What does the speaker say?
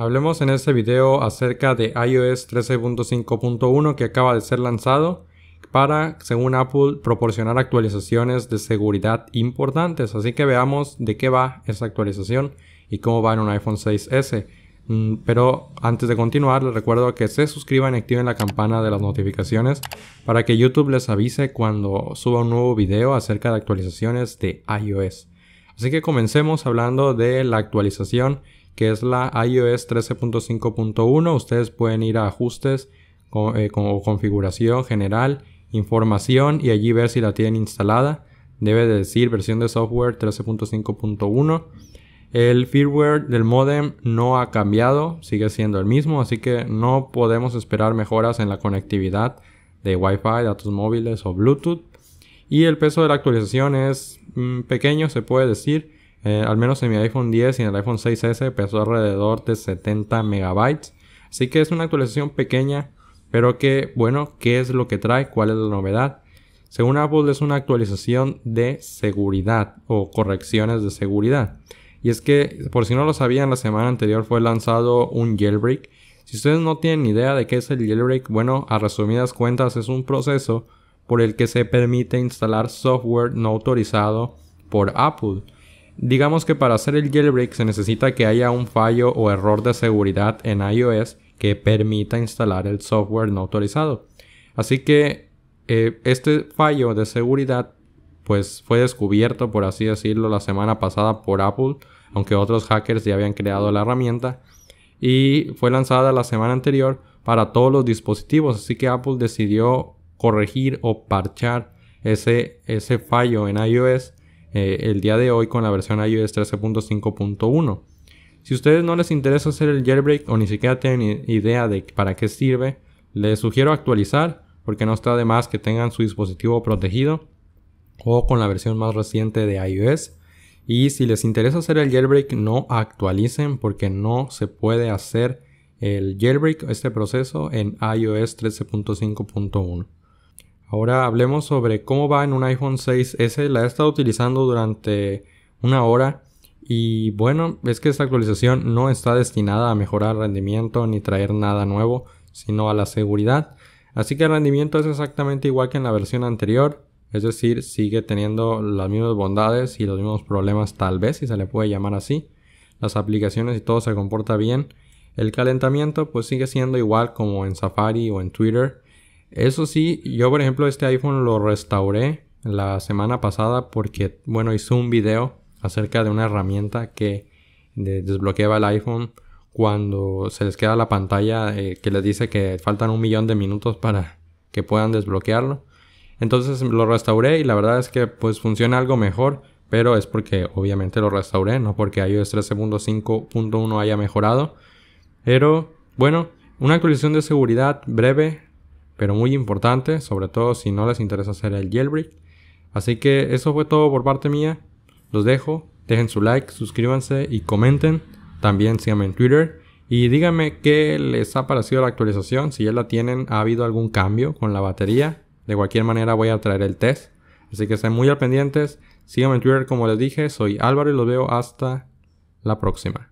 Hablemos en este video acerca de iOS 13.5.1 que acaba de ser lanzado para, según Apple, proporcionar actualizaciones de seguridad importantes. Así que veamos de qué va esa actualización y cómo va en un iPhone 6S. Mm, pero antes de continuar, les recuerdo que se suscriban y activen la campana de las notificaciones para que YouTube les avise cuando suba un nuevo video acerca de actualizaciones de iOS. Así que comencemos hablando de la actualización que es la iOS 13.5.1. Ustedes pueden ir a ajustes eh, o configuración general, información y allí ver si la tienen instalada. Debe decir versión de software 13.5.1. El firmware del modem no ha cambiado, sigue siendo el mismo, así que no podemos esperar mejoras en la conectividad de Wi-Fi, datos móviles o Bluetooth. Y el peso de la actualización es mm, pequeño, se puede decir, eh, al menos en mi iPhone 10 y en el iPhone 6S pesó alrededor de 70 megabytes. Así que es una actualización pequeña, pero que bueno, ¿qué es lo que trae? ¿Cuál es la novedad? Según Apple es una actualización de seguridad o correcciones de seguridad. Y es que, por si no lo sabían, la semana anterior fue lanzado un jailbreak. Si ustedes no tienen idea de qué es el jailbreak, bueno, a resumidas cuentas es un proceso por el que se permite instalar software no autorizado por Apple. Digamos que para hacer el jailbreak se necesita que haya un fallo o error de seguridad en iOS que permita instalar el software no autorizado. Así que eh, este fallo de seguridad pues fue descubierto por así decirlo la semana pasada por Apple, aunque otros hackers ya habían creado la herramienta y fue lanzada la semana anterior para todos los dispositivos, así que Apple decidió corregir o parchar ese, ese fallo en iOS eh, el día de hoy con la versión iOS 13.5.1. Si a ustedes no les interesa hacer el jailbreak o ni siquiera tienen idea de para qué sirve, les sugiero actualizar porque no está de más que tengan su dispositivo protegido o con la versión más reciente de iOS. Y si les interesa hacer el jailbreak, no actualicen porque no se puede hacer el jailbreak, este proceso, en iOS 13.5.1. Ahora hablemos sobre cómo va en un iPhone 6S. La he estado utilizando durante una hora. Y bueno, es que esta actualización no está destinada a mejorar rendimiento ni traer nada nuevo, sino a la seguridad. Así que el rendimiento es exactamente igual que en la versión anterior, es decir, sigue teniendo las mismas bondades y los mismos problemas tal vez, si se le puede llamar así. Las aplicaciones y todo se comporta bien. El calentamiento pues sigue siendo igual como en Safari o en Twitter. Eso sí, yo por ejemplo este iPhone lo restauré la semana pasada porque, bueno, hice un video acerca de una herramienta que desbloqueaba el iPhone cuando se les queda la pantalla eh, que les dice que faltan un millón de minutos para que puedan desbloquearlo. Entonces lo restauré y la verdad es que pues funciona algo mejor, pero es porque obviamente lo restauré, no porque iOS 13.5.1 haya mejorado. Pero bueno, una actualización de seguridad breve pero muy importante, sobre todo si no les interesa hacer el jailbreak. Así que eso fue todo por parte mía. Los dejo, dejen su like, suscríbanse y comenten. También síganme en Twitter y díganme qué les ha parecido la actualización, si ya la tienen, ha habido algún cambio con la batería. De cualquier manera voy a traer el test, así que estén muy al pendientes. Síganme en Twitter como les dije, soy Álvaro y los veo hasta la próxima.